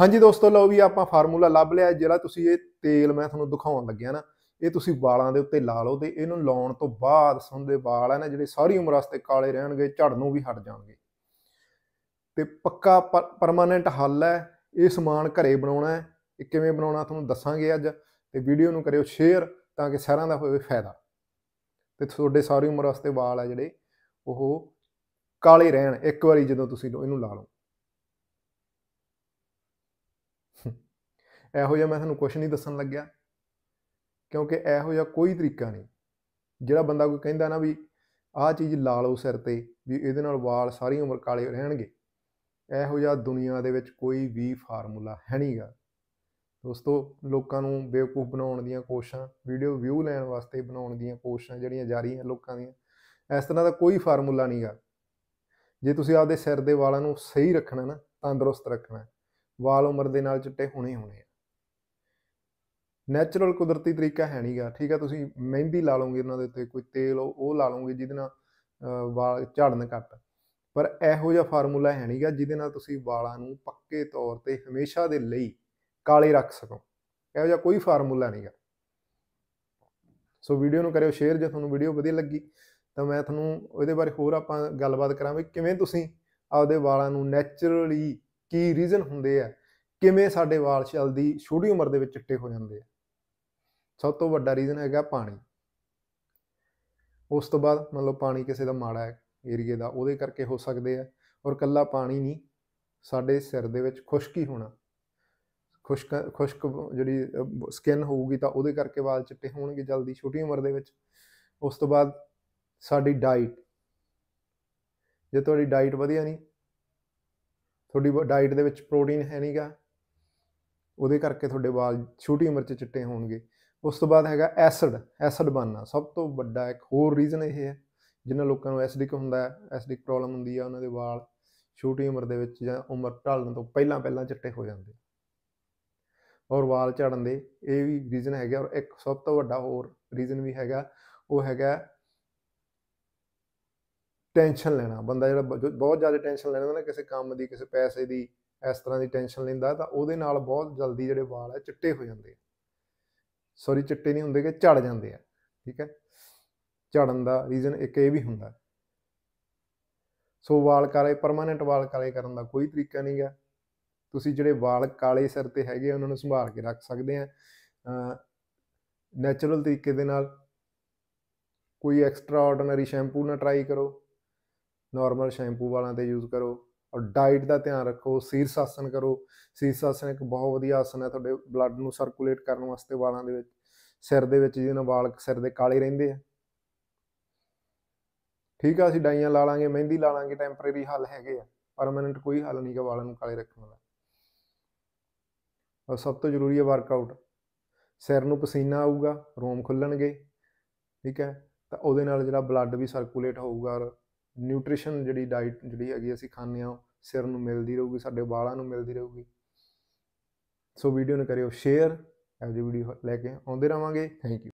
ਹਾਂਜੀ ਦੋਸਤੋ ਲਓ ਵੀ ਆਪਾਂ ਫਾਰਮੂਲਾ ਲੱਭ ਲਿਆ ਜਿਹੜਾ ਤੁਸੀਂ ਇਹ ਤੇਲ ਮੈਂ ਤੁਹਾਨੂੰ ਦਿਖਾਉਣ ਲੱਗਿਆ ਨਾ ਇਹ ਤੁਸੀਂ ਵਾਲਾਂ ਦੇ ਉੱਤੇ ਲਾ ਲਓ ਤੇ ਇਹਨੂੰ ਲਾਉਣ ਤੋਂ ਬਾਅਦ ਸੁੰਦੇ ਵਾਲ ਆ ਨਾ ਜਿਹੜੇ ਸਾਰੀ ਉਮਰ ਵਾਸਤੇ ਕਾਲੇ ਰਹਿਣਗੇ ਝੜਨੋਂ ਵੀ ਹਟ ਜਾਣਗੇ ਤੇ ਪੱਕਾ ਪਰਮਾਨੈਂਟ ਹੱਲ ਹੈ ਇਹ ਸਮਾਨ ਘਰੇ ਬਣਾਉਣਾ ਹੈ ਇਹ ਕਿਵੇਂ ਬਣਾਉਣਾ ਤੁਹਾਨੂੰ ਦੱਸਾਂਗੇ ਅੱਜ ਤੇ ਵੀਡੀਓ ਨੂੰ ਕਰਿਓ ਸ਼ੇਅਰ ਤਾਂ ਕਿ ਸਾਰਿਆਂ ਦਾ ਹੋਵੇ ਫਾਇਦਾ ਤੇ ਤੁਹਾਡੇ ਸਾਰੀ ਉਮਰ ਵਾਸਤੇ ਵਾਲ ਆ ਜਿਹੜੇ ਉਹ ਕਾਲੇ ਰਹਿਣ ਇੱਕ ਵਾਰੀ ਜਦੋਂ ਤੁਸੀਂ ਇਹਨੂੰ ਲਾ ਲਓ ਇਹੋ ਜਿਹਾ ਮੈਂ ਤੁਹਾਨੂੰ ਕੁਝ ਨਹੀਂ ਦੱਸਣ ਲੱਗਿਆ ਕਿਉਂਕਿ ਇਹੋ ਜਿਹਾ ਕੋਈ ਤਰੀਕਾ ਨਹੀਂ ਜਿਹੜਾ ਬੰਦਾ ਕੋਈ ਕਹਿੰਦਾ ਨਾ ਵੀ ਆਹ ਚੀਜ਼ ਲਾ ਲਓ ਸਿਰ ਤੇ ਵੀ ਇਹਦੇ ਨਾਲ ਵਾਲ ਸਾਰੀ ਉਮਰ ਕਾਲੇ ਰਹਿਣਗੇ ਇਹੋ ਜਿਹਾ ਦੁਨੀਆ ਦੇ ਵਿੱਚ ਕੋਈ ਵੀ ਫਾਰਮੂਲਾ ਹੈ ਨਹੀਂਗਾ ਦੋਸਤੋ ਲੋਕਾਂ ਨੂੰ ਬੇਵਕੂਫ ਬਣਾਉਣ ਦੀਆਂ ਕੋਸ਼ਿਸ਼ਾਂ ਵੀਡੀਓ ਵਿਊ ਲੈਣ ਵਾਸਤੇ ਬਣਾਉਣ ਦੀਆਂ ਕੋਸ਼ਿਸ਼ਾਂ ਜਿਹੜੀਆਂ ਜਾਰੀ ਹੈ ਲੋਕਾਂ ਦੀਆਂ ਇਸ ਤਰ੍ਹਾਂ ਦਾ ਕੋਈ ਫਾਰਮੂਲਾ ਨਹੀਂਗਾ ਜੇ ਤੁਸੀਂ ਆਪਦੇ ਸਿਰ ਦੇ ਵਾਲਾਂ ਨੂੰ ਸਹੀ ਰੱਖਣਾ ਨਾ ਤੰਦਰੁਸਤ ਰੱਖਣਾ ਵਾਲ ਉਮਰ ਦੇ ਨਾਲ ਚਿੱਟੇ ਹੋਣੇ ਹੋਣੇ ਨੇਚਰਲ ਕੁਦਰਤੀ ਤਰੀਕਾ ਹੈ ਨਹੀਂਗਾ ਠੀਕ ਆ ਤੁਸੀਂ ਮਹਿੰਦੀ ਲਾ ਲਓਗੇ ਉਹਨਾਂ ਦੇ ਉੱਤੇ ਕੋਈ ਤੇਲ ਉਹ ਲਾ ਲਓਗੇ ਜਿਹਦੇ ਨਾਲ ਵਾਲ ਝੜਨ ਘੱਟ ਪਰ ਇਹੋ ਜਿਹਾ ਫਾਰਮੂਲਾ ਹੈ ਨਹੀਂਗਾ ਜਿਹਦੇ ਨਾਲ ਤੁਸੀਂ ਵਾਲਾਂ ਨੂੰ ਪੱਕੇ ਤੌਰ ਤੇ ਹਮੇਸ਼ਾ ਦੇ ਲਈ ਕਾਲੇ ਰੱਖ ਸਕੋ ਇਹੋ ਜਿਹਾ ਕੋਈ ਫਾਰਮੂਲਾ ਨਹੀਂਗਾ ਸੋ ਵੀਡੀਓ ਨੂੰ ਕਰਿਓ ਸ਼ੇਅਰ ਜੇ ਤੁਹਾਨੂੰ ਵੀਡੀਓ ਵਧੀਆ ਲੱਗੀ ਤਾਂ ਮੈਂ ਤੁਹਾਨੂੰ ਉਹਦੇ ਬਾਰੇ ਹੋਰ ਆਪਾਂ ਗੱਲਬਾਤ ਕਰਾਂਗੇ ਕਿਵੇਂ ਤੁਸੀਂ ਆਪਦੇ ਵਾਲਾਂ ਨੂੰ ਨੇਚਰਲੀ ਕੀ ਰੀਜ਼ਨ ਹੁੰਦੇ ਆ ਕਿਵੇਂ ਸਾਡੇ ਵਾਲ ਜਲਦੀ ਛੋਟੀ ਉਮਰ ਦੇ ਵਿੱਚ ਚਿੱਟੇ ਹੋ ਜਾਂਦੇ ਆ ਸਭ ਤੋਂ ਵੱਡਾ ਰੀਜ਼ਨ ਹੈਗਾ ਪਾਣੀ ਉਸ ਤੋਂ ਬਾਅਦ ਮੰਨ ਲਓ ਪਾਣੀ ਕਿਸੇ ਦਾ ਮਾੜਾ ਹੈ ਏਰੀਏ ਦਾ ਉਹਦੇ ਕਰਕੇ ਹੋ ਸਕਦੇ ਆ ਔਰ ਕੱਲਾ ਪਾਣੀ ਨਹੀਂ ਸਾਡੇ ਸਿਰ ਦੇ ਵਿੱਚ ਖੁਸ਼ਕੀ ਹੋਣਾ ਖੁਸ਼ਕ ਖੁਸ਼ਕ ਜਿਹੜੀ ਸਕਿਨ ਹੋਊਗੀ ਤਾਂ ਉਹਦੇ ਕਰਕੇ ਵਾਲ ਚਿੱਟੇ ਹੋਣਗੇ ਜਲਦੀ ਛੋਟੀ ਉਮਰ ਦੇ ਵਿੱਚ ਉਸ ਤੋਂ ਬਾਅਦ ਸਾਡੀ ਡਾਈਟ ਜੇ ਤੁਹਾਡੀ ਡਾਈਟ ਵਧੀਆ ਨਹੀਂ ਤੁਹਾਡੀ ਡਾਈਟ ਦੇ ਵਿੱਚ ਪ੍ਰੋਟੀਨ ਹੈ ਨਹੀਂਗਾ ਉਹਦੇ ਕਰਕੇ ਤੁਹਾਡੇ ਵਾਲ ਛੋਟੀ ਉਮਰ 'ਚ ਚਿੱਟੇ ਹੋਣਗੇ ਉਸ ਤੋਂ ਬਾਅਦ ਹੈਗਾ ਐਸਿਡ ਐਸਿਡ ਬਣਨਾ ਸਭ ਤੋਂ ਵੱਡਾ ਇੱਕ ਹੋਰ ਰੀਜ਼ਨ ਇਹ ਹੈ ਜਿਨ੍ਹਾਂ ਲੋਕਾਂ ਨੂੰ ਐਸਿਡਿਕ ਹੁੰਦਾ ਹੈ ਐਸਿਡਿਕ ਪ੍ਰੋਬਲਮ ਹੁੰਦੀ ਹੈ ਉਹਨਾਂ ਦੇ ਵਾਲ ਛੋਟੀ ਉਮਰ ਦੇ ਵਿੱਚ ਜਾਂ ਉਮਰ ਢਲਣ ਤੋਂ ਪਹਿਲਾਂ ਪਹਿਲਾਂ ਚਿੱਟੇ ਹੋ ਜਾਂਦੇ ਔਰ ਵਾਲ ਝੜਨ ਦੇ ਇਹ ਵੀ ਰੀਜ਼ਨ ਹੈਗਾ ਔਰ ਇੱਕ ਸਭ ਤੋਂ ਵੱਡਾ ਹੋਰ ਰੀਜ਼ਨ ਵੀ ਹੈਗਾ ਉਹ ਹੈਗਾ ਟੈਨਸ਼ਨ ਲੈਣਾ ਬੰਦਾ ਜਿਹੜਾ ਬਹੁਤ ਜ਼ਿਆਦਾ ਟੈਨਸ਼ਨ ਲੈਣਾ ਨਾ ਕਿਸੇ ਕੰਮ ਦੀ ਕਿਸੇ ਪੈਸੇ ਦੀ ਇਸ ਤਰ੍ਹਾਂ ਦੀ ਟੈਨਸ਼ਨ ਲੈਂਦਾ ਤਾਂ ਉਹਦੇ ਨਾਲ ਬਹੁਤ ਜਲਦੀ ਜਿਹੜੇ ਵਾਲ ਹੈ ਚਿੱਟੇ ਹੋ ਜਾਂਦੇ ਆ ਸੌਰੀ ਚਿੱਟੇ ਨਹੀਂ ਹੁੰਦੇ ਕਿ ਝੜ ਜਾਂਦੇ ਆ ਠੀਕ ਹੈ ਝੜਨ ਦਾ ਰੀਜ਼ਨ ਇੱਕ ਇਹ ਵੀ ਹੁੰਦਾ ਸੋ ਵਾਲ ਕਾਲੇ ਪਰਮਾਨੈਂਟ ਵਾਲ ਕਾਲੇ ਕਰਨ ਦਾ ਕੋਈ ਤਰੀਕਾ ਨਹੀਂ ਹੈ ਤੁਸੀਂ ਜਿਹੜੇ ਵਾਲ ਕਾਲੇ ਸਿਰ ਤੇ ਹੈਗੇ ਉਹਨਾਂ ਨੂੰ ਸੰਭਾਲ ਕੇ ਰੱਖ ਸਕਦੇ ਆ ਨੈਚੁਰਲ ਤਰੀਕੇ ਦੇ ਨਾਲ ਕੋਈ ਐਕਸਟਰਾ ਆਰਡੀਨਰੀ ਸ਼ੈਂਪੂ ਨਾ ਟਰਾਈ ਕਰੋ ਨਾਰਮਲ ਸ਼ੈਂਪੂ ਵਾਲਾਂ ਤੇ ਯੂਜ਼ ਕਰੋ ਔਰ ਡਾਈਟ ਦਾ ਧਿਆਨ ਰੱਖੋ ਸੀਰ ਆਸਨ ਕਰੋ ਸੀਰ ਆਸਨ ਇੱਕ ਬਹੁਤ ਵਧੀਆ ਆਸਨ ਹੈ ਤੁਹਾਡੇ ਬਲੱਡ ਨੂੰ ਸਰਕੂਲੇਟ ਕਰਨ ਵਾਸਤੇ ਵਾਲਾਂ ਦੇ ਵਿੱਚ ਸਿਰ ਦੇ ਵਿੱਚ ਜਿਹਨਾਂ ਵਾਲ ਸਿਰ ਦੇ ਕਾਲੇ ਰਹਿੰਦੇ ਆ ਠੀਕ ਆ ਅਸੀਂ ਡਾਈਆਂ ਲਾ ਲਾਂਗੇ ਮਹਿੰਦੀ ਲਾ ਲਾਂਗੇ ਟੈਂਪਰੇਰੀ ਹੱਲ ਹੈਗੇ ਆ ਪਰਮਨੈਂਟ ਕੋਈ ਹੱਲ ਨਹੀਂ ਕਿ ਵਾਲਾਂ ਨੂੰ ਕਾਲੇ ਰੱਖਣ ਦਾ ਔਰ ਸਭ ਤੋਂ ਜ਼ਰੂਰੀ ਹੈ ਵਰਕਆਊਟ ਸਿਰ ਨੂੰ ਪਸੀਨਾ ਆਊਗਾ ਰੋਮ ਖੁੱਲਣਗੇ ਠੀਕ ਹੈ ਤਾਂ ਉਹਦੇ ਨਾਲ ਜਿਹੜਾ ਬਲੱਡ ਵੀ ਸਰਕੂਲੇਟ ਹੋਊਗਾ ਔਰ ਨਿਊਟ੍ਰੀਸ਼ਨ ਜਿਹੜੀ ਡਾਈਟ ਜਿਹੜੀ ਹੈਗੀ ਅਸੀਂ ਖਾਂਦੇ ਆ ਸਿਰ ਨੂੰ ਮਿਲਦੀ ਰਹੂਗੀ ਸਾਡੇ ਵਾਲਾਂ ਨੂੰ ਮਿਲਦੀ ਰਹੂਗੀ ਸੋ ਵੀਡੀਓ ਨੂੰ ਕਰਿਓ ਸ਼ੇਅਰ ਐਵਰੀ ਵੀਡੀਓ ਲੈ ਕੇ ਆਉਂਦੇ ਰਵਾਂਗੇ ਥੈਂਕ ਯੂ